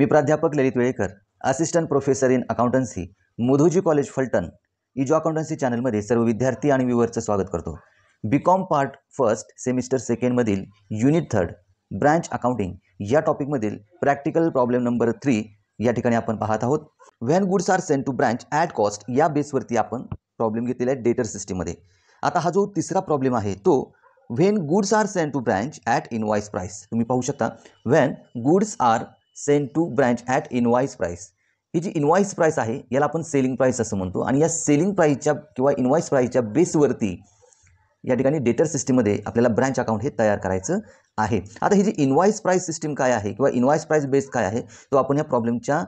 मी प्राध्यापक Lalit Velekar assistant professor in accountancy Mudhoji college Phaltan इजो accountancy चॅनलमध्ये सर्व विद्यार्थी आणि व्यूवरचं स्वागत करतो B com part first semester सेकंडमधील युनिट थर्ड ब्रँच अकाउंटिंग या टॉपिकमधील प्रॅक्टिकल प्रॉब्लेम नंबर थ्री या ठिकाणी आपण पाहत आहोत when goods are sent to branch at cost या बेसवरती आपण प्रॉब्लेम घेतलेला आहे डेटर सिस्टीममध्ये आता हा जो तिसरा प्रॉब्लेम आहे तो when goods are sent to branch at invoice price तुम्ही पाहू शकता when goods are send to branch at invoice price ही जी इनवाईस प्राईस आहे याला आपण सेलिंग प्राईस असं म्हणतो आणि या सेलिंग प्राईसच्या किंवा इनवाईस प्राईसच्या बेसवरती या ठिकाणी डेटर सिस्टीममध्ये आपल्याला ब्रँच अकाउंट हे तयार करायचं आहे आता ही जी इनवाईस प्राईस सिस्टीम काय आहे किंवा इनवाईस प्राईस बेस काय आहे तो आपण या प्रॉब्लेमच्या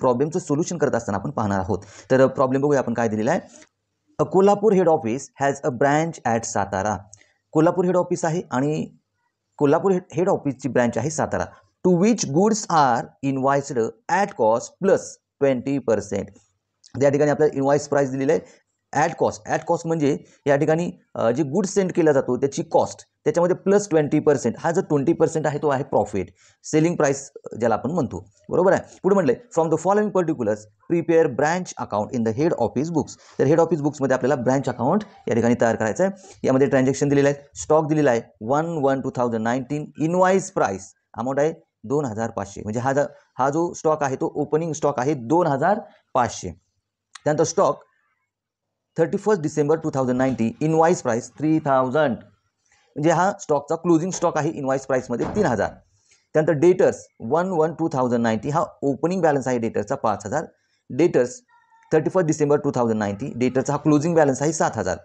प्रॉब्लेमचं सोल्युशन करत असताना आपण पाहणार आहोत तर प्रॉब्लेम बघूया आपण काय दिलेला आहे Kolhapur head office has a branch at Satara Kolhapur head office आहे आणि कोल्हापूर हेड ऑफिसची ब्रँच आहे Satara to which goods are invoiced at cost plus twenty percent त्या ठिकाणी आपल्याला इन्व्हॉइस प्राईस दिलेला आहे ॲट कॉस्ट ॲट कॉस्ट म्हणजे या ठिकाणी जे गुड्स सेंड केला जातो त्याची कॉस्ट त्याच्यामध्ये प्लस ट्वेंटी पर्सेंट हा जो ट्वेंटी पर्सेंट आहे तो आहे प्रॉफिट सेलिंग प्राईस ज्याला आपण म्हणतो बरोबर आहे पुढे म्हटलं from the following particulars prepare branch account in the head office books तर हेड ऑफिस बुक्समध्ये आपल्याला ब्रँच अकाउंट या ठिकाणी तयार करायचं आहे यामध्ये ट्रान्झॅक्शन दिलेलं आहे स्टॉक दिलेला आहे one one two thousand nineteen invoice price amount आहे दोन हजार पाचशे म्हणजे हा हा जो स्टॉक आहे तो ओपनिंग स्टॉक आहे दोन हजार पाचशे त्यानंतर stock thirty first December two thousand ninety invoice price three thousand म्हणजे हा स्टॉकचा क्लोजिंग स्टॉक आहे इनवाईस प्राईसमध्ये तीन हजार त्यानंतर debtors one one two thousand ninety हा ओपनिंग बॅलन्स आहे डेटर्सचा पाच हजार debtors thirty first December two thousand ninety डेटर्सचा हा क्लोजिंग बॅलन्स आहे सात हजार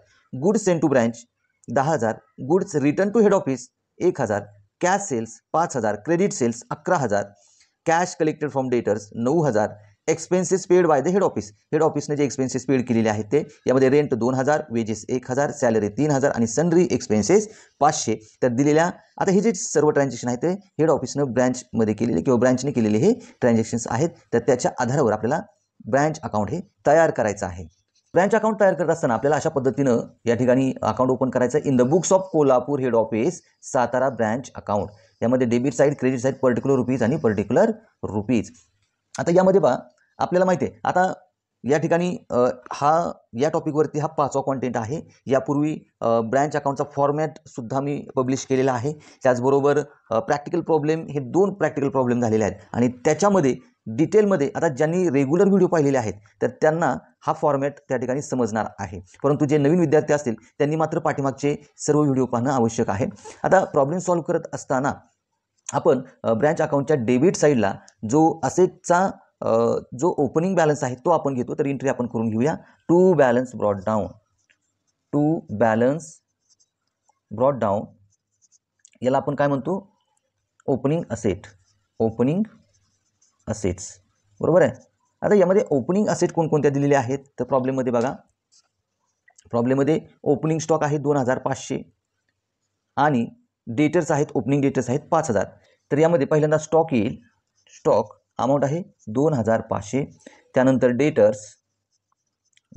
गुड्स सेंड टू ब्रँच दहा हजार goods return to head office एक हजार कॅश सेल्स पाच हजार क्रेडिट सेल्स अकरा हजार कॅश कलेक्टेड फ्रॉम डेटर्स नऊ हजार expenses paid by the head office head ऑफिसने जे एक्सपेन्सेस पेड केलेले आहेत ते यामध्ये रेंट दोन हजार वेजेस एक हजार सॅलरी तीन हजार आणि सनरी एक्सपेन्सेस पाचशे तर दिलेल्या आता हे जे सर्व ट्रान्झॅक्शन आहे ते हेड ऑफिसनं ब्रँचमध्ये केलेले किंवा ब्रँचने केलेले हे ट्रान्झॅक्शन्स आहेत तर त्याच्या आधारावर आपल्याला ब्रँच अकाउंट हे तयार करायचं आहे ब्रँच अकाउंट तयार करत असताना आपल्याला अशा पद्धतीनं या ठिकाणी अकाउंट ओपन करायचं in the books of Kolhapur head office Satara branch account यामध्ये debit side credit side particular rupees आणि पर्टिक्युलर रुपीज आता यामध्ये बा आपल्याला माहिती आहे आता या ठिकाणी हा या टॉपिकवरती हा पाचवा कॉन्टेंट आहे यापूर्वी ब्रँच अकाउंटचा फॉर्मॅटसुद्धा मी पब्लिश केलेला आहे त्याचबरोबर प्रॅक्टिकल प्रॉब्लेम हे दोन प्रॅक्टिकल प्रॉब्लेम झालेले आहेत आणि त्याच्यामध्ये डिटेलमध्ये आता ज्यांनी रेग्युलर व्हिडिओ पाहिलेले आहेत तर त्यांना हा फॉर्मॅट त्या ठिकाणी समजणार आहे परंतु जे नवीन विद्यार्थी असतील त्यांनी मात्र पाठीमागचे सर्व व्हिडिओ पाहणं आवश्यक आहे आता प्रॉब्लेम सॉल्व्ह करत असताना आपण ब्रँच अकाउंटच्या डेबिट साईडला जो असेचा जो ओपनिंग बॅलन्स आहे तो आपण घेतो तर एंट्री आपण करून घेऊया to balance brought down to balance brought down याला आपण काय म्हणतो ओपनिंग असेट ओपनिंग असेट्स बरोबर आहे आता यामध्ये ओपनिंग असेट कोणकोणत्या दिलेल्या आहेत तर प्रॉब्लेममध्ये बघा प्रॉब्लेममध्ये ओपनिंग स्टॉक आहे दोन हजार पाचशे आणि डेटर्स आहेत ओपनिंग डेटर्स आहेत पाच हजार तर यामध्ये पहिल्यांदा स्टॉक येईल स्टॉक अमाऊंट आहे दोन हजार पाचशे त्यानंतर डेटर्स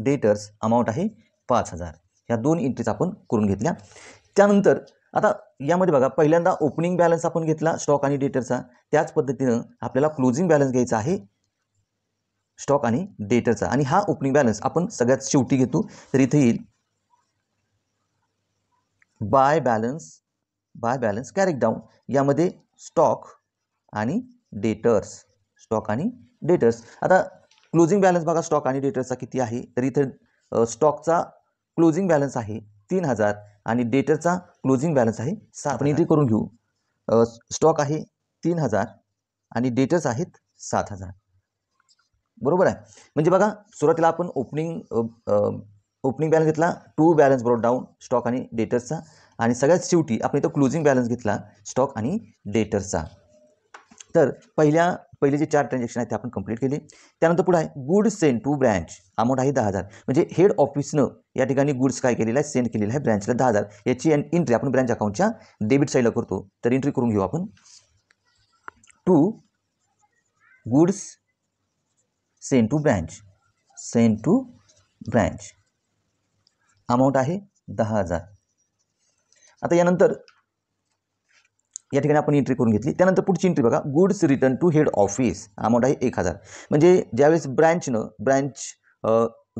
डेटर्स अमाऊंट आहे पाच हजार ह्या दोन एंट्रीज आपण करून घेतल्या त्यानंतर आता यामध्ये बघा पहिल्यांदा ओपनिंग बॅलन्स आपण घेतला स्टॉक आणि डेटरचा त्याच पद्धतीनं आपल्याला क्लोजिंग बॅलन्स घ्यायचा आहे स्टॉक आणि डेटरचा आणि हा ओपनिंग बॅलन्स आपण सगळ्यात शेवटी घेतो तर इथे येईल by balance by balance carried down यामध्ये स्टॉक आणि डेटर्स स्टॉक आणि डेटर्स आता क्लोजिंग बॅलन्स बघा स्टॉक आणि डेटर्सचा किती आहे तर इथे स्टॉकचा क्लोजिंग बॅलन्स आहे तीन हजार आणि डेटरचा क्लोजिंग बॅलन्स आहे सात आपण इथे करून घेऊ स्टॉक आहे तीन हजार आणि डेटर्स आहेत सात हजार बरोबर आहे म्हणजे बघा सुरुवातीला आपण ओपनिंग ओपनिंग बॅलन्स घेतला to balance brought down stock आणि डेटर्सचा आणि सगळ्यात शेवटी आपण इथं क्लोजिंग बॅलन्स घेतला स्टॉक आणि डेटर्सचा तर पहिल्या पहिले जे चार ट्रान्झॅक्शन आहेत ते आपण कंप्लीट केले त्यानंतर पुढे आहे good send to branch amount आहे दहा हजार म्हणजे हेड ऑफिसनं या ठिकाणी गुड्स काय केलेला आहे सेंड केलेला आहे ब्रँचला दहा हजार याची एंट्री आपण ब्रँच अकाउंटच्या डेबिट साईडला करतो तर एंट्री करून घेऊ आपण to goods send to branch send to branch amount आहे दहा हजार आता यानंतर या ठिकाणी आपण एंट्री करून घेतली त्यानंतर पुढची एंट्री बघा goods return to head office amount आहे एक हजार म्हणजे ज्यावेळेस ब्रँचनं ब्रँच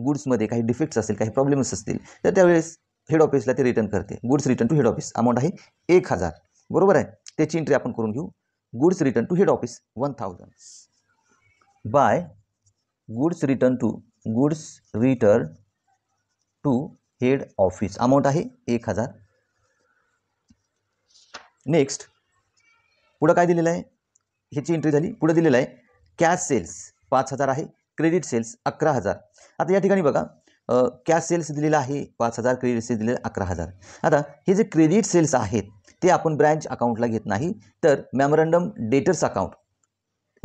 गुड्समध्ये काही डिफेक्ट्स असतील काही प्रॉब्लेम्स असतील तर त्यावेळेस हेड ऑफिसला ते रिटर्न करते goods return to head office amount आहे एक हजार बरोबर आहे त्याची एंट्री आपण करून घेऊ goods return to head office one thousand by goods return to goods return to head office amount आहे एक हजार नेक्स्ट पुढं काय दिलेलं आहे ह्याची एंट्री झाली पुढं दिलेलं आहे कॅश सेल्स पाच हजार आहे क्रेडिट सेल्स अकरा हजार आता या ठिकाणी बघा कॅश सेल्स दिलेलं आहे पाच हजार क्रेडिट सेल्स दिलेलं अकरा हजार आता हे जे क्रेडिट सेल्स आहेत ते आपण ब्रँच अकाउंटला घेत नाही तर मेमोरँडम डेटर्स अकाउंट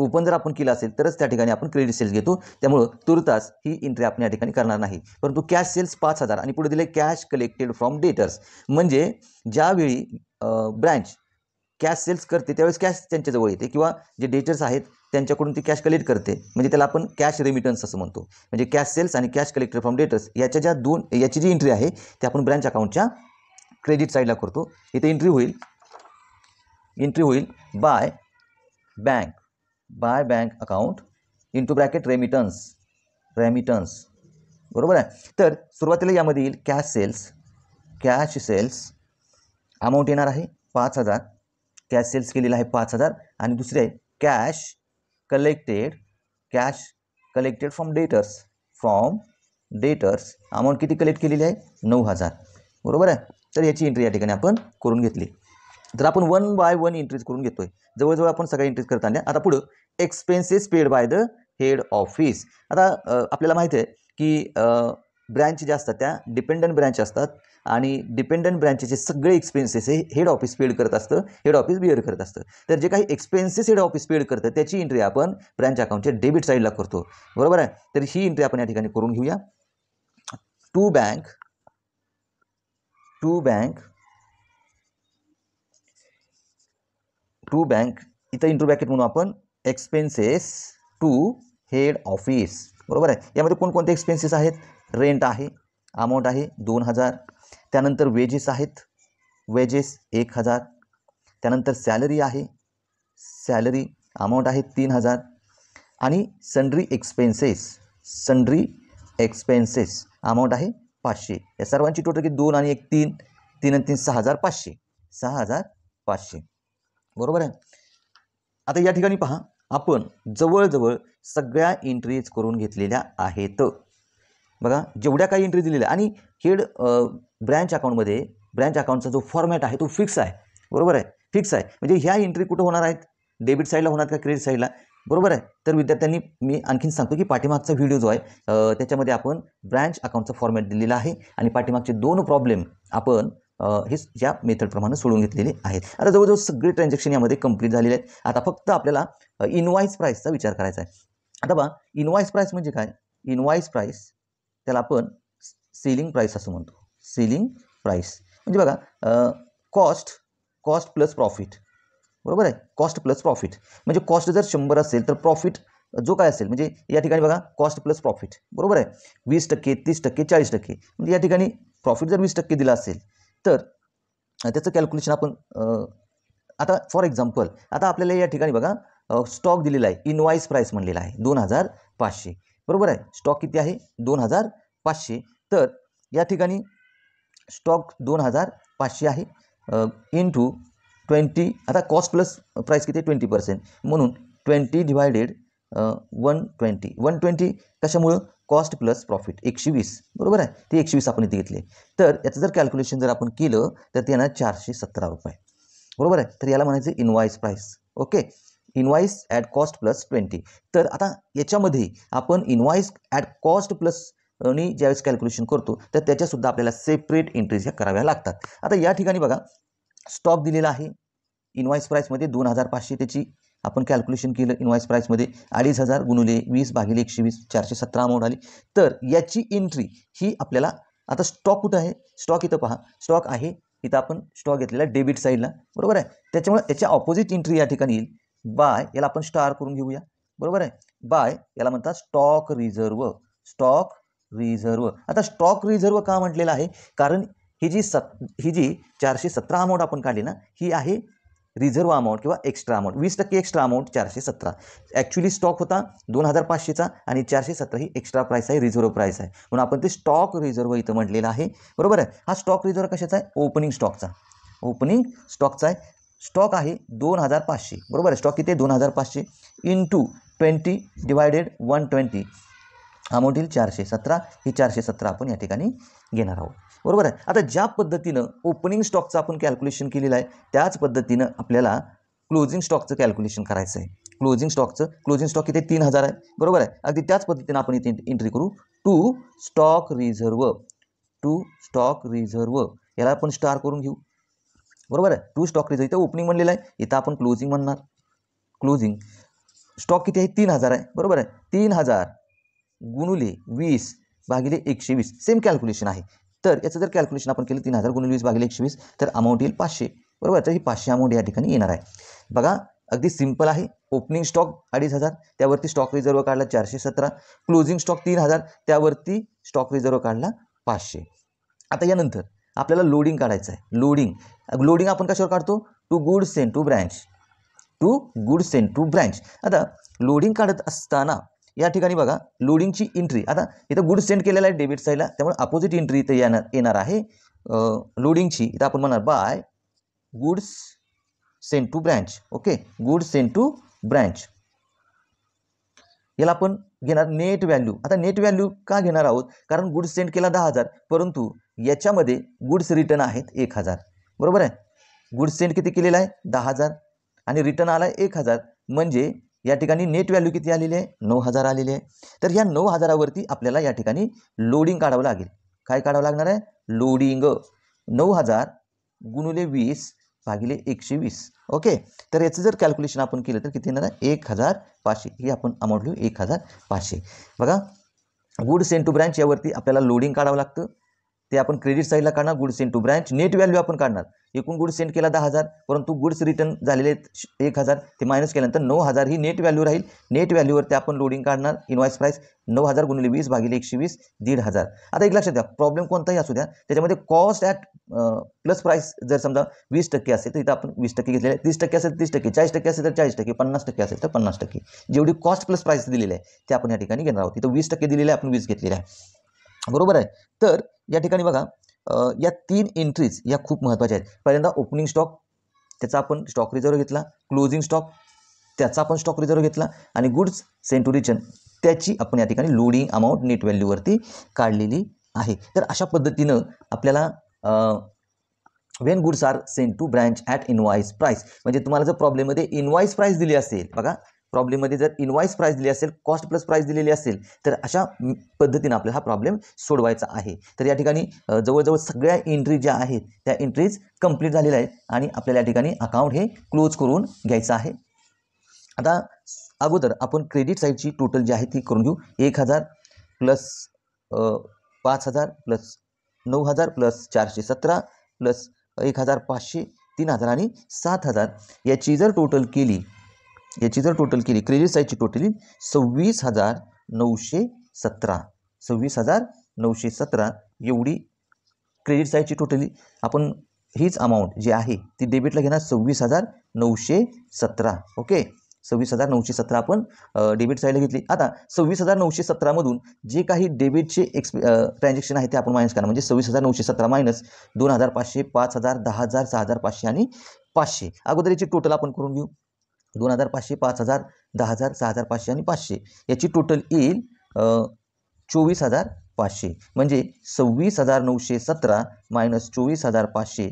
ओपन जर आपण केलं असेल तरच त्या ठिकाणी आपण क्रेडिट सेल्स घेतो त्यामुळं तुर्तास ही एंट्री आपण या ठिकाणी करणार नाही परंतु कॅश सेल्स पाच हजार आणि पुढे दिले कॅश कलेक्टेड फ्रॉम डेटर्स म्हणजे ज्यावेळी ब्रँच कॅश सेल्स करते त्यावेळेस कॅश त्यांच्याजवळ येते किंवा जे डेटर्स आहेत त्यांच्याकडून ती कॅश कलेक्ट करते म्हणजे त्याला आपण कॅश रेमिटन्स असं म्हणतो म्हणजे कॅश सेल्स आणि कॅश कलेक्टर फ्रॉम डेटर्स याच्या ज्या दोन याची जी एंट्री आहे ते आपण ब्रँच अकाउंटच्या क्रेडिट साईडला करतो इथे एंट्री होईल एंट्री होईल by bank by bank account into bracket remittance remittance बरोबर आहे तर सुरुवातीला यामध्ये येईल cash sales cash sales amount येणार आहे पाच हजार कॅश सेल्स केलेला आहे पाच हजार आणि दुसरे आहे cash collected cash collected from debtors from debtors amount किती कलेक्ट केलेली आहे नऊ हजार बरोबर आहे तर याची एंट्री या ठिकाणी आपण करून घेतली तर आपण वन बाय वन एंट्रीज करून घेतोय जवळजवळ आपण सगळ्या एंट्रीज करताना आता पुढं expenses paid by the head office आता आपल्याला माहिती आहे की ब्रँच ज्या असतात त्या डिपेंडंट ब्रँच असतात आणि डिपेंडंट ब्रँचेसचे सगळे एक्सपेन्सेस हे हेड ऑफिस पेड करत असतं हेड ऑफिस बिअर करत असतं तर जे काही एक्सपेन्सेस हेड ऑफिस पेड करतं त्याची एंट्री आपण ब्रँच अकाउंटच्या डेबिट साईडला करतो बरोबर आहे तर ही एंट्री आपण या ठिकाणी करून घेऊया to bank to bank to bank इथं इंटर बॅकेट म्हणून आपण एक्सपेन्सेस टू हेड ऑफिस बरोबर आहे यामध्ये कोणकोणते एक्सपेन्सेस आहेत रेंट आहे अमाऊंट आहे दोन हजार त्यानंतर वेजेस आहेत वेजेस एक हजार त्यानंतर सॅलरी आहे सॅलरी अमाऊंट आहे तीन हजार आणि sundry expenses sundry expenses amount आहे पाचशे या सर्वांची टोटल की दोन आणि एक तीन तीन आणि तीन सहा हजार पाचशे सहा हजार पाचशे बरोबर आहे आता या ठिकाणी पहा आपण जवळजवळ सगळ्या एंट्रीज करून घेतलेल्या आहेत बघा जेवढ्या काही एंट्री दिलेल्या आणि हेड ब्रँच अकाउंटमध्ये ब्रँच अकाउंटचा जो फॉर्मॅट आहे तो फिक्स आहे बरोबर आहे फिक्स आहे म्हणजे ह्या एंट्री कुठं होणार आहेत डेबिट साईडला होणार का क्रेडिट साईडला बरोबर आहे तर विद्यार्थ्यांनी मी आणखीन सांगतो की पाठीमागचा व्हिडिओ जो आहे त्याच्यामध्ये आपण ब्रँच अकाउंटचा फॉर्मॅट दिलेला आहे आणि पाठीमागचे दोन प्रॉब्लेम आपण हे या मेथडप्रमाणे सोडून घेतलेले आहेत आता जवळजवळ सगळे ट्रान्झॅक्शन यामध्ये कंप्लीट झालेले आहेत आता फक्त आपल्याला इनवाईस प्राईसचा विचार करायचा आहे आता बा इनवाईस प्राईस म्हणजे काय इनवाईस प्राईस त्याला आपण सेलिंग प्राईस असं म्हणतो सेलिंग प्राईस म्हणजे बघा कॉस्ट कॉस्ट प्लस प्रॉफिट बरोबर आहे कॉस्ट प्लस प्रॉफिट म्हणजे कॉस्ट जर शंभर असेल तर प्रॉफिट जो काय असेल म्हणजे या ठिकाणी बघा कॉस्ट प्लस प्रॉफिट बरोबर आहे वीस टक्के तीस टक्के चाळीस टक्के म्हणजे या ठिकाणी प्रॉफिट जर वीस टक्के दिला असेल तर त्याचं कॅल्क्युलेशन आपण आता फॉर एक्झाम्पल आता आपल्याला या ठिकाणी बघा स्टॉक दिलेला आहे इनवाईस प्राईस म्हणलेला आहे दोन हजार पाचशे बरोबर आहे स्टॉक किती आहे दोन हजार पाचशे तर या ठिकाणी स्टॉक दोन हजार पाचशे आहे टू ट्वेंटी आता कॉस्ट प्लस प्राईस किती ट्वेंटी पर्सेंट म्हणून twenty divided one twenty one twenty कशामुळं कॉस्ट प्लस प्रॉफिट एकशे वीस बरोबर आहे ते एकशे वीस आपण इथे घेतले तर याचं जर कॅल्क्युलेशन जर आपण केलं तर ते येणार चारशे सतरा रुपये बरोबर आहे तर याला म्हणायचं invoice price okay invoice at cost plus twenty तर आता याच्यामध्ये आपण इनवाईस ॲट कॉस्ट प्लस आणि ज्यावेळेस कॅल्क्युलेशन करतो तर त्याच्यासुद्धा आपल्याला सेपरेट एंट्रीज ह्या कराव्या लागतात आता या ठिकाणी बघा स्टॉक दिलेला आहे इनवाईस प्राईसमध्ये दोन हजार पाचशे त्याची आपण कॅल्क्युलेशन केलं इनवाईस प्राईसमध्ये अडीच हजार गुणुले वीस भागिले एकशे वीस चारशे सतरा अमाऊंट आली तर याची एंट्री ही आपल्याला आता स्टॉक कुठं आहे स्टॉक इथं पहा स्टॉक आहे इथं आपण स्टॉक घेतलेला डेबिट साईडला बरोबर आहे त्याच्यामुळे याच्या ऑपोजिट एंट्री या ठिकाणी येईल बाय याला आपण स्टार करून घेऊया बरोबर आहे बाय याला म्हणतात स्टॉक रिझर्व स्टॉक रिझर्व आता स्टॉक रिझर्व का म्हटलेला आहे कारण ही जी सत ही जी चारशे सतरा अमाऊंट आपण काढली ना ही आहे रिझर्व अमाऊंट किंवा एक्स्ट्रा अमाऊंट वीस टक्के एक्स्ट्रा अमाऊंट चारशे सतरा ॲक्च्युली स्टॉक होता दोन हजार पाचशेचा आणि चारशे सतरा ही एक्स्ट्रा प्राईस आहे रिझर्व प्राईस आहे म्हणून आपण ते स्टॉक रिझर्व इथं म्हटलेलं आहे बरोबर आहे हा स्टॉक रिझर्व कशाचा आहे ओपनिंग स्टॉकचा ओपनिंग स्टॉकचा आहे स्टॉक आहे दोन हजार पाचशे बरोबर आहे स्टॉक किती आहे दोन हजार पाचशे in two twenty divided one twenty amount येईल चारशे सतरा ही चारशे सतरा आपण या ठिकाणी घेणार आहोत बरोबर आहे आता ज्या पद्धतीनं ओपनिंग स्टॉकचं आपण कॅल्क्युलेशन केलेलं आहे त्याच पद्धतीनं आपल्याला क्लोजिंग स्टॉकचं कॅल्क्युलेशन करायचं आहे क्लोजिंग स्टॉकचं क्लोजिंग स्टॉक किती तीन हजार आहे बरोबर आहे अगदी त्याच पद्धतीनं आपण इथे एंट्री करू to stock reserve to stock reserve याला आपण स्टार करून घेऊ बरोबर आहे टू स्टॉक रिझर्व इथं ओपनिंग म्हणलेलं आहे इथं आपण क्लोजिंग म्हणणार क्लोजिंग स्टॉक किती आहे तीन हजार आहे बरोबर आहे तीन हजार गुणुले वीस भागिले एकशे वीस सेम कॅल्क्युलेशन आहे तर याचं जर कॅल्क्युलेशन आपण केलं तीन हजार गुणुले वीस भागिले एकशे वीस तर अमाऊंट येईल पाचशे बरोबर तर ही पाचशे अमाऊंट या ठिकाणी येणार आहे बघा अगदी सिंपल आहे ओपनिंग स्टॉक अडीच हजार त्यावरती स्टॉक रिझर्व काढला चारशे सतरा क्लोजिंग स्टॉक तीन हजार त्यावरती स्टॉक रिझर्व काढला पाचशे आता यानंतर आपल्याला लोडिंग काढायचं आहे लोडिंग लोडिंग आपण कशावर काढतो to good send to branch to good send to branch आता लोडिंग काढत असताना या ठिकाणी बघा लोडिंगची एंट्री आता इथं गुड सेंड केलेला आहे डेबिट साईडला त्यामुळे अपोजिट एंट्री इथं येणार येणार आहे लोडिंगची इथं आपण म्हणणार by goods send to branch okay good send to branch याला आपण घेणार नेट व्हॅल्यू आता नेट व्हॅल्यू का घेणार आहोत कारण गुड सेंड केला दहा हजार परंतु याच्यामध्ये गुड्स रिटर्न आहेत एक हजार बरोबर आहे गुड्स सेंड किती केलेला आहे दहा हजार आणि रिटर्न आला आहे एक हजार म्हणजे या ठिकाणी नेट व्हॅल्यू किती आलेली आहे नऊ हजार आलेली आहे तर ह्या नऊ हजारावरती आपल्याला या ठिकाणी लोडिंग काढावं लागेल काय काढावं लागणार आहे लोडिंग नऊ हजार गुणुले वीस भागिले एकशे वीस ओके तर याचं जर कॅल्क्युलेशन आपण केलं तर किती येणार आहे एक हजार पाचशे ही आपण अमाऊंट लिहू एक हजार पाचशे बघा गुड सेंड टू ब्रँच यावरती आपल्याला लोडिंग काढावं लागतं ते आपण क्रेडिट साईडला काढणार goods send to branch net value आपण काढणार एकूण गुड्स सेंड केला दहा हजार परंतु गुड्स रिटर्न झालेले एक हजार ते मायनस केल्यानंतर नऊ हजार ही नेट व्हॅल्यू राहील नेट ते आपण लोडिंग काढणार इनवाईस प्राईस नऊ हजार गुणिले वीस भागिले एकशे वीस दीड हजार आता एक लक्षात द्या प्रॉब्लेम कोणताही असू द्या त्याच्यामध्ये कॉस्ट ॲट प्लस प्राईस जर समजा वीस टक्के असेल तर इथं आपण वीस टक्के घेतलेले तीस टक्के असेल तीस टक्के चाळीस टक्के असेल तर चाळीस टक्के पन्नास टक्के असेल तर पन्नास टक्के जेवढी कॉस्ट प्लस प्राईस दिलेली आहे ते आपण या ठिकाणी घेणार आहोत इथं वीस टक्के दिलेले आपण वीस घेतलेले आहे बरोबर आहे तर या ठिकाणी बघा या तीन एंट्रीज या खूप महत्त्वाच्या आहेत पहिल्यांदा ओपनिंग स्टॉक त्याचा आपण स्टॉक रिझर्व्ह घेतला क्लोजिंग स्टॉक त्याचा आपण स्टॉक रिझर्व्ह घेतला आणि गुड्स सेंट टू रिचन त्याची आपण या ठिकाणी लोडिंग अमाऊंट नेट व्हॅल्यूवरती काढलेली आहे तर अशा पद्धतीनं आपल्याला when goods are sent to branch at invoice price म्हणजे तुम्हाला जर प्रॉब्लेममध्ये इनवाईस प्राईस दिली असेल बघा प्रॉब्लेममध्ये जर इनवाईस प्राईस दिली असेल कॉस्ट प्लस प्राईस दिलेली असेल तर अशा पद्धतीनं आपल्याला हा प्रॉब्लेम सोडवायचा आहे तर या ठिकाणी जवळजवळ सगळ्या एंट्री ज्या आहेत त्या एंट्रीज कंप्लीट झालेल्या आहेत आणि आपल्याला या ठिकाणी अकाउंट हे क्लोज करून घ्यायचं आहे आता अगोदर आपण क्रेडिट साईडची टोटल जी आहे ती करून घेऊ एक हजार प्लस पाच हजार प्लस नऊ हजार प्लस चारशे सतरा प्लस एक हजार पाचशे तीन हजार आणि सात हजार याची जर टोटल केली याची जर टोटल केली क्रेडिट साईजची टोटली सव्वीस हजार नऊशे सतरा सव्वीस हजार नऊशे सतरा एवढी क्रेडिट साईजची टोटली आपण हीच अमाऊंट जी आहे ती डेबिटला घेणार सव्वीस हजार नऊशे सतरा ओके सव्वीस हजार नऊशे सतरा आपण डेबिट साईडला घेतली आता सव्वीस हजार नऊशे सतरामधून जे काही डेबिटचे एक्सपे ट्रान्झॅक्शन आहे ते आपण मायनस करणार म्हणजे सव्वीस हजार नऊशे सतरा मायनस दोन हजार पाचशे पाच हजार दहा हजार सहा हजार पाचशे आणि पाचशे अगोदर याची टोटल आपण करून घेऊ दोन हजार पाचशे पाच हजार दहा हजार सहा हजार पाचशे आणि पाचशे याची टोटल येईल चोवीस हजार पाचशे म्हणजे सव्वीस हजार नऊशे सतरा मायनस चोवीस हजार पाचशे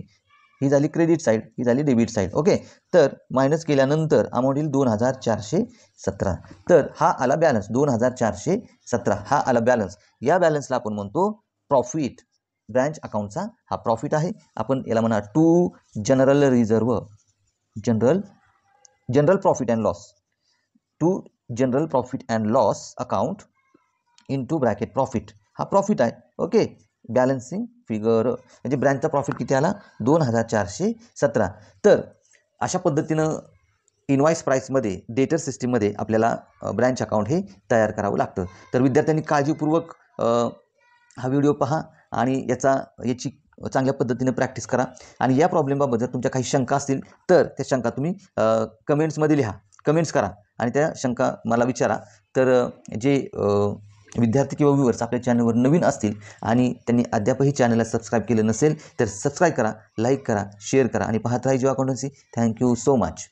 ही झाली क्रेडिट साईड ही झाली डेबिट साईड ओके तर मायनस केल्यानंतर अमाऊंट येईल दोन हजार चारशे सतरा तर हा आला बॅलन्स दोन हजार चारशे सतरा हा आला बॅलन्स या बॅलन्सला आपण म्हणतो प्रॉफिट ब्रँच अकाउंटचा हा प्रॉफिट आहे आपण याला म्हणा to general reserve general profit profit loss to general profit profit loss loss in to bracket profit हा प्रॉफिट आहे ओके बॅलन्सिंग फिगर म्हणजे ब्रँचचा प्रॉफिट किती आला दोन हजार चारशे सतरा तर अशा पद्धतीनं इनवाईस प्राईसमध्ये डेटर सिस्टीममध्ये आपल्याला ब्रँच अकाउंट हे तयार करावं लागतं तर विद्यार्थ्यांनी काळजीपूर्वक हा व्हिडिओ पहा आणि याचा याची चांगल्या पद्धतीने प्रॅक्टिस करा आणि या प्रॉब्लेमबाबत जर तुमच्या काही शंका असतील तर त्या शंका तुम्ही कमेंट्समध्ये लिहा कमेंट्स करा आणि त्या शंका मला विचारा तर जे विद्यार्थी किंवा व्ह्यूवर्स आपल्या चॅनलवर नवीन असतील आणि त्यांनी अद्यापही चॅनलला सबस्क्राईब केलं नसेल तर सबस्क्राईब करा लाईक करा शेअर करा आणि पाहत राहा Jeeva accountancy thank you so much